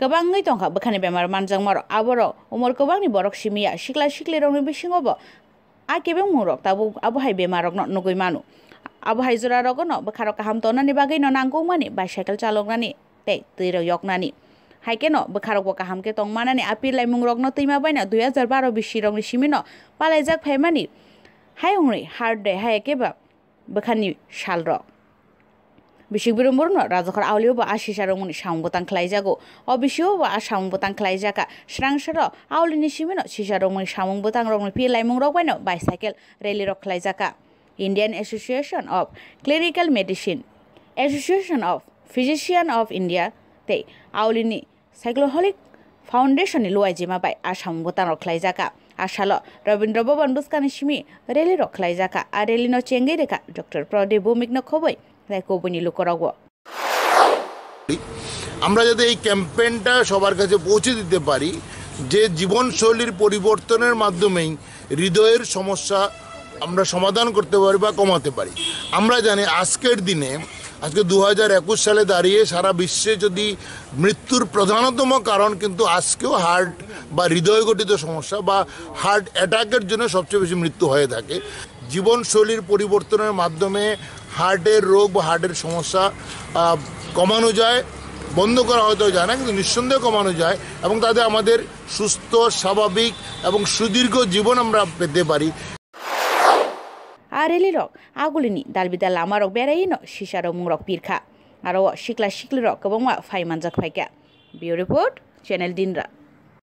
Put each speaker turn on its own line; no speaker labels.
गोबाङै दंखा बोखानि बेमार मानजांमार आबरो उमर गोबांनि बरक सिमिया सिख्ला सिख्लिरावनि बिसिङावबो आकेबे मुरक ताबो आबहाय बेमारकनो नगै मानु आबहाय जरा रगनो बोखारो काहामतनानि बागैनो नांगौमानि बाइसाइकेल चालकनानि तै तैरो यकनानि হাইকেন বখারক কাহামকে টংমানানি আপির লাইমুং রগ্ন তৈমা বাইনা দুই হাজার বারো বিশ রংনি সিমিন পালাইজাক ফাইমানি হাই হংরি হার দে হাই একেবা বখানি শাল রক बिसिकबिरो मोरनो राजखर आवलियो बा আর आरो मुनि सामगोतां ख्लाइजागो अबिसियो बा सामगोतां ख्लाइजाका स्रांसर आवलिनि सिमेनो सिसारो मुनि सामंगोतां रंनि पि लाइमुं रगबायनो बाइसाइकेल रेलि रख्लाइजाका Indian association of clinical medicine association of physician of India তে আউলিনি সাইক্লোহলিক ফাউন্ডেশননি লুয়াই জিমাবাই আসাম বোতান রখলাইজাকা আশালো রবীন্দ্র ভবন বুসকানি সিমি রেলি রখলাইজাকা আর রেলিনো চেঙ্গি রেখা ডক্টর প্রদীপ ভৌমিক খবৈ হ্যাঁ,
আমরা যাতে এই ক্যাম্পেইনটা সবার কাছে পৌঁছে দিতে পারি যে জীবনশৈলীর পরিবর্তনের মাধ্যমেই হৃদয়ের সমস্যা আমরা সমাধান করতে পারি বা কমাতে পারি আমরা জানি আজকের দিনে আজকে দু সালে দাঁড়িয়ে সারা বিশ্বে যদি মৃত্যুর প্রধানতম কারণ কিন্তু আজকেও হার্ট বা হৃদয় গঠিত সমস্যা বা হার্ট অ্যাটাকের জন্য সবচেয়ে বেশি মৃত্যু হয়ে থাকে জীবনশৈলীর পরিবর্তনের মাধ্যমে হার্টের রোগ বা হার্টের সমস্যা কমানো যায় বন্ধ করা হয়তো যায় না কিন্তু নিঃসন্দেহে কমানো যায় এবং তাদের আমাদের সুস্থ স্বাভাবিক এবং সুদীর্ঘ জীবন আমরা পেতে পারি
আর এলি রক আগুলিনি দালবিদা লামা রক বেড়াই ন সিসা রং রক আর আরও শিকলা শিকলি রক এবং ফাইমানজাক ফাইকা বিউ রিপোর্ট চ্যানেল দিনরা